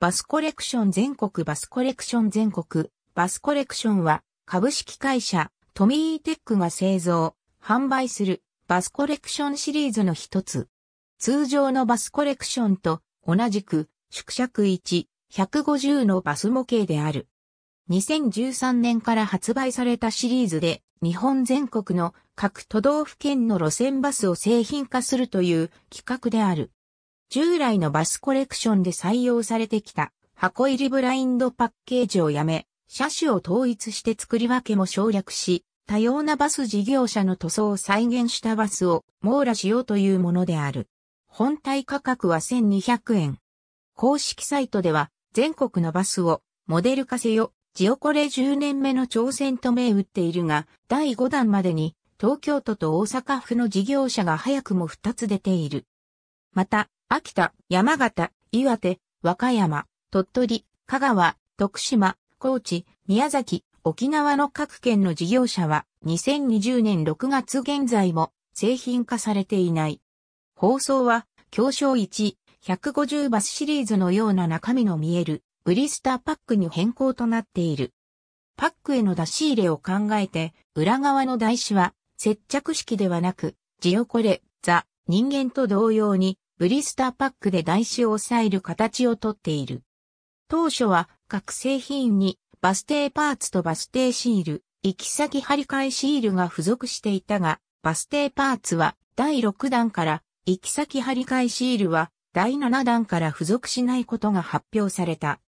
バスコレクション全国バスコレクション全国バスコレクションは株式会社トミーテックが製造、販売するバスコレクションシリーズの一つ。通常のバスコレクションと同じく縮尺1、150のバス模型である。2013年から発売されたシリーズで日本全国の各都道府県の路線バスを製品化するという企画である。従来のバスコレクションで採用されてきた箱入りブラインドパッケージをやめ、車種を統一して作り分けも省略し、多様なバス事業者の塗装を再現したバスを網羅しようというものである。本体価格は1200円。公式サイトでは全国のバスをモデル化せよ、ジオコレ10年目の挑戦と銘打っているが、第5弾までに東京都と大阪府の事業者が早くも2つ出ている。また、秋田、山形、岩手、和歌山、鳥取、香川、徳島、高知、宮崎、沖縄の各県の事業者は2020年6月現在も製品化されていない。放送は、強章1、150バスシリーズのような中身の見えるブリスターパックに変更となっている。パックへの出し入れを考えて、裏側の台紙は接着式ではなく、ジオコレ、ザ、人間と同様にブリスターパックで台紙を抑える形をとっている。当初は各製品にバス停パーツとバス停シール、行き先張り替えシールが付属していたが、バス停パーツは第6弾から行き先張り替えシールは第7弾から付属しないことが発表された。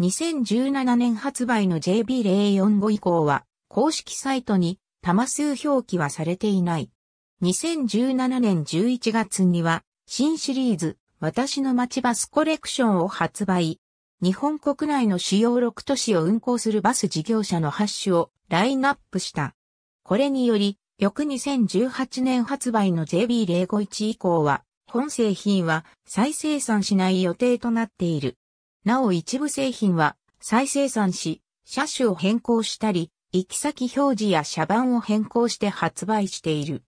2017年発売の JB045 以降は公式サイトに多数表記はされていない。2017年11月には新シリーズ、私の街バスコレクションを発売。日本国内の主要6都市を運行するバス事業者のハッシュをラインナップした。これにより、翌2018年発売の JB051 以降は、本製品は再生産しない予定となっている。なお一部製品は再生産し、車種を変更したり、行き先表示や車番を変更して発売している。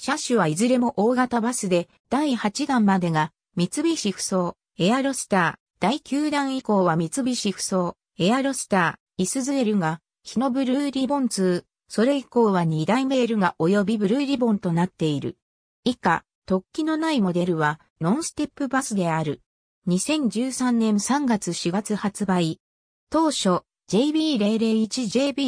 車種はいずれも大型バスで、第8弾までが、三菱不走、エアロスター、第9弾以降は三菱不走、エアロスター、イスズエルが、日のブルーリボン2、それ以降は2代目エルが及びブルーリボンとなっている。以下、突起のないモデルは、ノンステップバスである。2013年3月4月発売。当初、JB001、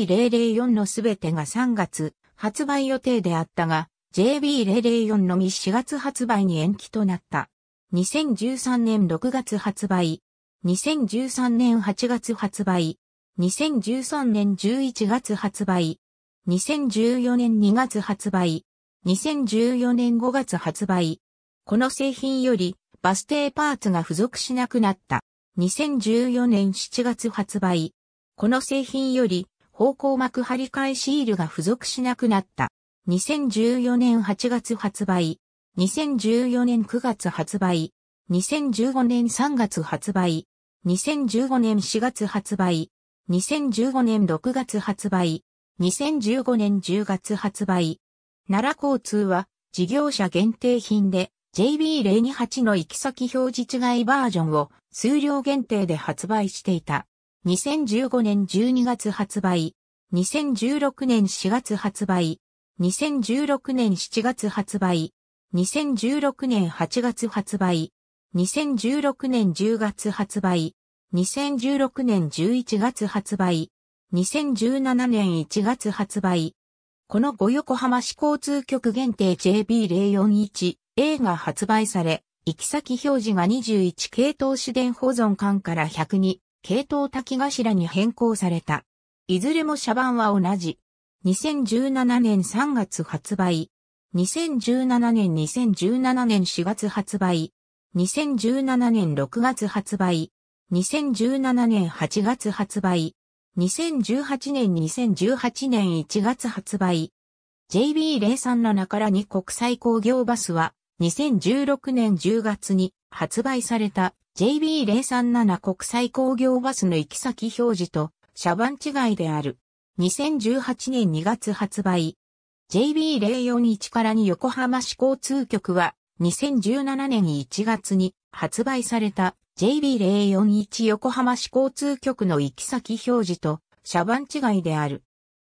JB004 のすべてが3月発売予定であったが、JB004 のみ4月発売に延期となった。2013年6月発売。2013年8月発売。2013年11月発売。2014年2月発売。2014年5月発売。この製品よりバス停パーツが付属しなくなった。2014年7月発売。この製品より方向膜張り替えシールが付属しなくなった。2014年8月発売、2014年9月発売、2015年3月発売、2015年4月発売、2015年6月発売、2015年10月発売。奈良交通は事業者限定品で JB028 の行き先表示違いバージョンを数量限定で発売していた。2015年12月発売、2016年4月発売、2016年7月発売、2016年8月発売、2016年10月発売、2016年11月発売、2017年1月発売。この五横浜市交通局限定 JB041A が発売され、行き先表示が21系統市電保存管から102系統滝頭に変更された。いずれも車番は同じ。2017年3月発売。2017年2017年4月発売。2017年6月発売。2017年8月発売。2018年2018年1月発売。JB037 から2国際工業バスは2016年10月に発売された JB037 国際工業バスの行き先表示と車番違いである。2018年2月発売。JB041 からに横浜市交通局は、2017年1月に発売された JB041 横浜市交通局の行き先表示と車番違いである。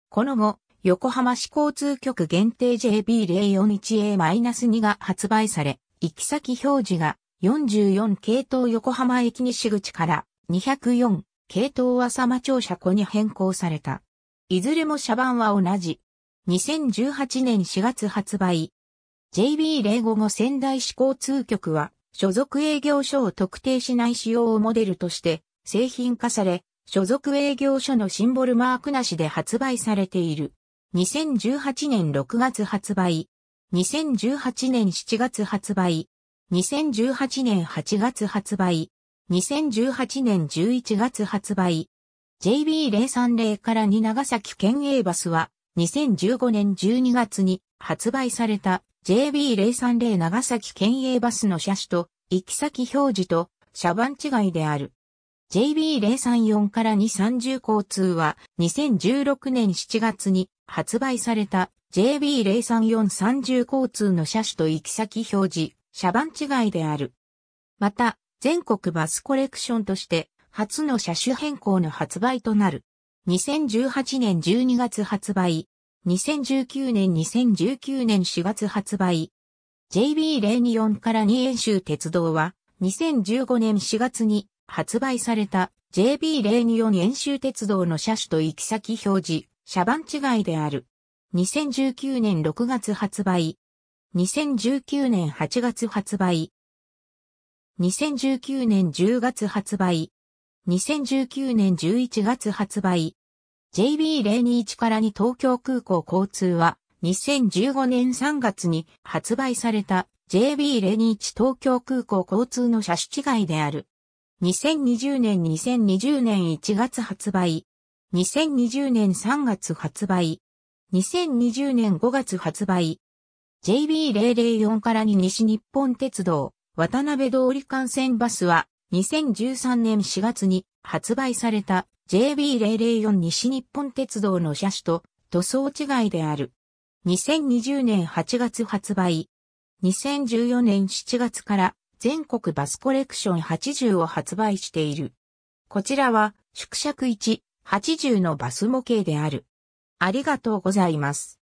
この後、横浜市交通局限定 JB041A-2 が発売され、行き先表示が44系統横浜駅西口から204系統浅間庁舎庫に変更された。いずれも車番は同じ。2018年4月発売。JB055 仙台市交通局は、所属営業所を特定しない仕様をモデルとして製品化され、所属営業所のシンボルマークなしで発売されている。2018年6月発売。2018年7月発売。2018年8月発売。2018年11月発売。JB030 から2長崎県営バスは2015年12月に発売された JB030 長崎県営バスの車種と行き先表示と車番違いである。JB034 から230交通は2016年7月に発売された JB03430 交通の車種と行き先表示、車番違いである。また、全国バスコレクションとして初の車種変更の発売となる。2018年12月発売。2019年2019年4月発売。JB024 から2円州鉄道は、2015年4月に発売された JB024 円州鉄道の車種と行き先表示、車番違いである。2019年6月発売。2019年8月発売。2019年10月発売。2019年11月発売。JB021 からに東京空港交通は、2015年3月に発売された JB021 東京空港交通の車種違いである。2020年2020年1月発売。2020年3月発売。2020年5月発売。JB004 からに西日本鉄道、渡辺通り幹線バスは、2013年4月に発売された JB004 西日本鉄道の車種と塗装違いである。2020年8月発売。2014年7月から全国バスコレクション80を発売している。こちらは縮尺1、80のバス模型である。ありがとうございます。